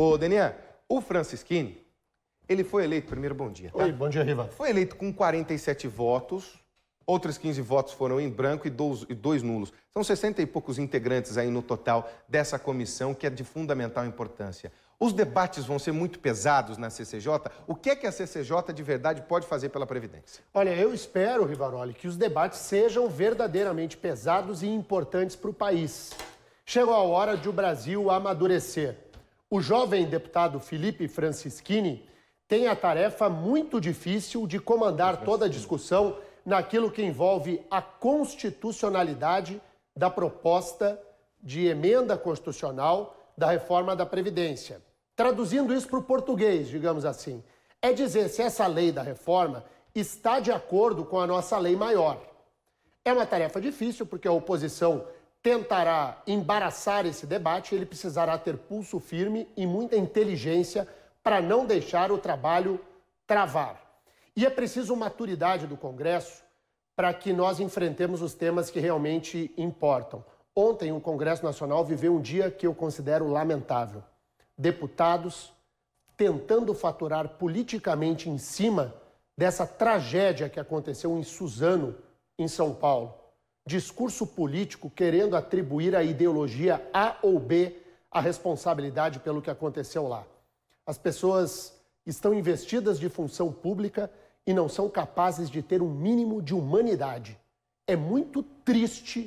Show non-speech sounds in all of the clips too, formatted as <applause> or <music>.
Ô, Denian, o Francisquini, ele foi eleito, primeiro bom dia. Tá? Oi, bom dia, Riva. Foi eleito com 47 votos, outros 15 votos foram em branco e dois, e dois nulos. São 60 e poucos integrantes aí no total dessa comissão, que é de fundamental importância. Os debates vão ser muito pesados na CCJ. O que é que a CCJ de verdade pode fazer pela Previdência? Olha, eu espero, Rivaroli, que os debates sejam verdadeiramente pesados e importantes para o país. Chegou a hora de o Brasil amadurecer. O jovem deputado Felipe Francischini tem a tarefa muito difícil de comandar toda a discussão naquilo que envolve a constitucionalidade da proposta de emenda constitucional da reforma da Previdência. Traduzindo isso para o português, digamos assim, é dizer se essa lei da reforma está de acordo com a nossa lei maior. É uma tarefa difícil, porque a oposição tentará embaraçar esse debate, ele precisará ter pulso firme e muita inteligência para não deixar o trabalho travar. E é preciso maturidade do Congresso para que nós enfrentemos os temas que realmente importam. Ontem, o Congresso Nacional viveu um dia que eu considero lamentável. Deputados tentando faturar politicamente em cima dessa tragédia que aconteceu em Suzano, em São Paulo discurso político querendo atribuir à ideologia A ou B a responsabilidade pelo que aconteceu lá. As pessoas estão investidas de função pública e não são capazes de ter um mínimo de humanidade. É muito triste,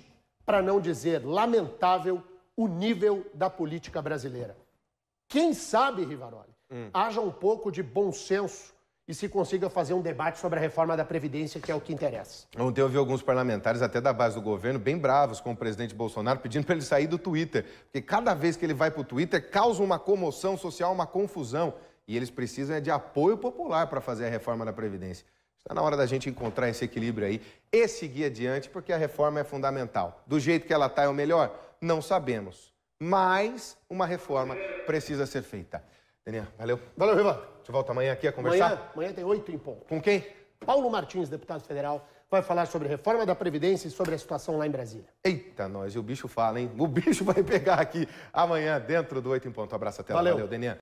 para não dizer lamentável, o nível da política brasileira. Quem sabe, Rivaroli, hum. haja um pouco de bom senso e se consiga fazer um debate sobre a reforma da Previdência, que é o que interessa. Ontem eu vi alguns parlamentares, até da base do governo, bem bravos com o presidente Bolsonaro, pedindo para ele sair do Twitter. Porque cada vez que ele vai para o Twitter, causa uma comoção social, uma confusão. E eles precisam é de apoio popular para fazer a reforma da Previdência. Está na hora da gente encontrar esse equilíbrio aí e seguir adiante, porque a reforma é fundamental. Do jeito que ela está, é o melhor? Não sabemos. Mas uma reforma precisa ser feita. Daniel, valeu. Valeu, Riva. A gente volta amanhã aqui a conversar. Amanhã, amanhã tem oito em ponto. Com quem? Paulo Martins, deputado federal, vai falar sobre reforma da Previdência e sobre a situação lá em Brasília. Eita, nós, e o bicho fala, hein? O bicho <laughs> vai pegar aqui amanhã dentro do Oito em Ponto. Abraço até lá. Valeu, Daniel.